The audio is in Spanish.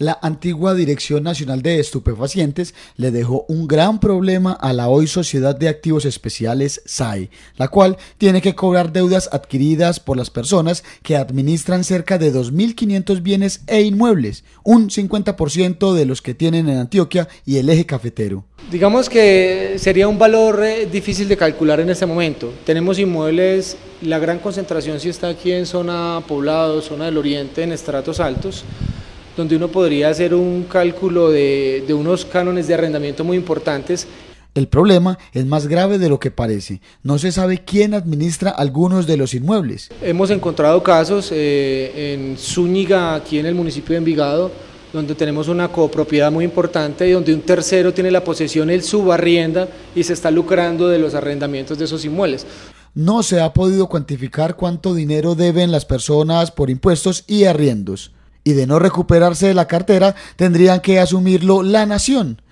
La antigua Dirección Nacional de Estupefacientes le dejó un gran problema a la hoy Sociedad de Activos Especiales SAE, la cual tiene que cobrar deudas adquiridas por las personas que administran cerca de 2.500 bienes e inmuebles, un 50% de los que tienen en Antioquia y el eje cafetero. Digamos que sería un valor eh, difícil de calcular en este momento. Tenemos inmuebles, la gran concentración sí está aquí en zona poblado, zona del oriente, en estratos altos donde uno podría hacer un cálculo de, unos cánones de arrendamiento muy importantes. El problema es más grave de lo que parece. No se sabe quién administra algunos de los inmuebles. Hemos encontrado casos eh, en Zúñiga, aquí en el municipio de Envigado, donde tenemos una copropiedad muy importante y donde un tercero tiene la posesión, el subarrienda y se está lucrando de los arrendamientos de esos inmuebles. No se ha podido cuantificar cuánto dinero deben las personas por impuestos y arriendos y de no recuperarse de la cartera, tendrían que asumirlo la nación.